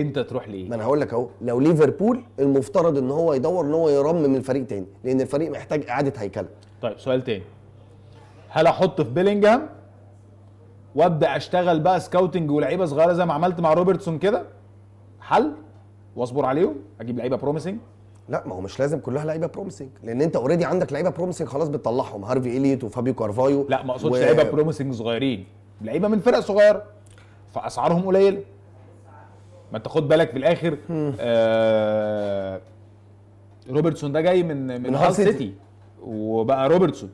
انت تروح لايه؟ ما انا هقول لك اهو لو ليفربول المفترض ان هو يدور ان هو يرمم الفريق تاني لان الفريق محتاج اعاده هيكله. طيب سؤال تاني هل احط في بيلينجهام وابدا اشتغل بقى سكاوتنج ولاعيبه صغيره زي ما عملت مع روبرتسون كده؟ حل واصبر عليهم اجيب لعيبه بروميسنج لا ما هو مش لازم كلها لعيبه بروميسنج لان انت اوريدي عندك لعيبه بروميسنج خلاص بتطلعهم هارفي اليوت وفابيو كارفايو لا ما اقصدش و... لعيبه بروميسنج صغيرين لعيبه من فرق صغيره فاسعارهم قليله ما انت خد بالك في الاخر آه روبرتسون ده جاي من من هال سيتي. سيتي وبقى روبرتسون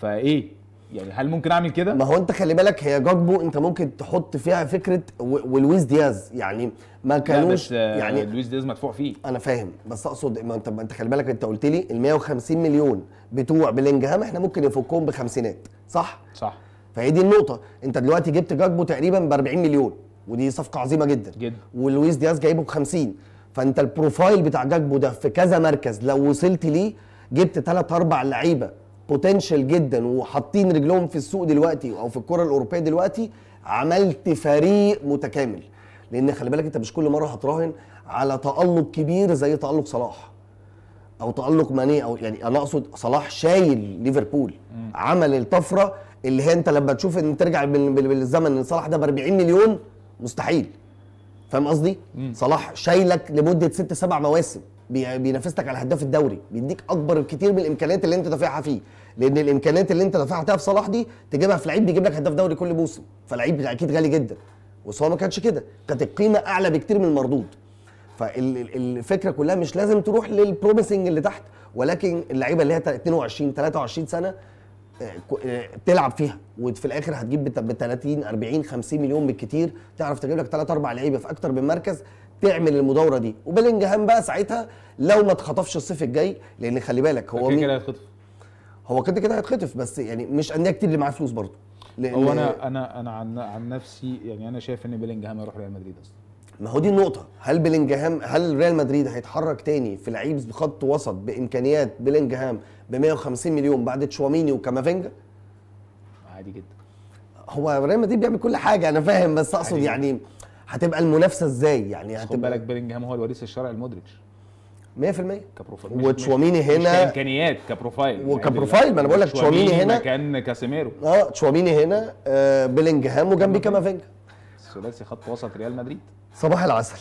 فايه يعني هل ممكن اعمل كده؟ ما هو انت خلي بالك هي جاكبو انت ممكن تحط فيها فكره ولويس دياز يعني ما كانوش آه، يعني لويس دياز مدفوع فيه انا فاهم بس اقصد ما انت ما انت خلي بالك انت قلت لي ال 150 مليون بتوع بلينجهام احنا ممكن نفكهم بخمسينات صح؟ صح فهي دي النقطه انت دلوقتي جبت جاكبو تقريبا ب 40 مليون ودي صفقه عظيمه جدا جدا ولويس دياز جايبه ب 50 فانت البروفايل بتاع جاكبو ده في كذا مركز لو وصلت ليه جبت ثلاث اربع لعيبه بوتنشال جدا وحاطين رجلهم في السوق دلوقتي او في الكره الاوروبيه دلوقتي عملت فريق متكامل لان خلي بالك انت مش كل مره هتراهن على تالق كبير زي تالق صلاح او تالق ماني او يعني انا اقصد صلاح شايل ليفربول عمل الطفره اللي هي انت لما تشوف ان ترجع بالزمن ان صلاح ده ب 40 مليون مستحيل فاهم قصدي؟ صلاح شايلك لمده ست سبع مواسم بينافسك على هداف الدوري بيديك اكبر بكتير من الامكانيات اللي انت دافعها فيه لان الامكانيات اللي انت دافعتها في صلاح دي تجيبها في لعيب بيجيب لك هداف دوري كل موسم فلعيب اكيد غالي جدا بس هو ما كانش كده كانت القيمه اعلى بكتير من المردود فالفكره كلها مش لازم تروح للبروميسنج اللي تحت ولكن اللعيبه اللي هي 22 23 سنه آه، تلعب فيها وفي الاخر هتجيب ب 30 40 50 مليون بالكتير تعرف تجيب لك ثلاث اربع لعيبه في اكتر من مركز تعمل المداوره دي وبلينجهام بقى ساعتها لو ما اتخطفش الصيف الجاي لان خلي بالك هو كده هيتخطف هو كده كده هيتخطف بس يعني مش انديه كتير اللي معاه فلوس برضه هو انا انا انا عن, عن نفسي يعني انا شايف ان بلينجهام هيروح ريال مدريد اصلا ما هو دي النقطة هل بلينجهام هل ريال مدريد هيتحرك تاني في لعيب خط وسط بإمكانيات بلينجهام ب 150 مليون بعد تشواميني وكامافينجا؟ عادي جدا هو ريال مدريد بيعمل كل حاجة أنا فاهم بس أقصد يعني هتبقى المنافسة إزاي؟ يعني هتبقى خد بالك بلينجهام هو الوريث الشرعي لمودريتش 100% كبروفايل وتشواميني هنا مش كامكانيات كبروفايل وكبروفايل يعني ما انا بقول لك تشواميني هنا مكان كاسيميرو اه تشواميني هنا آه بلينجهام وجنبي كامافينجا ثلاثي خط وسط ريال مدريد صباح العسل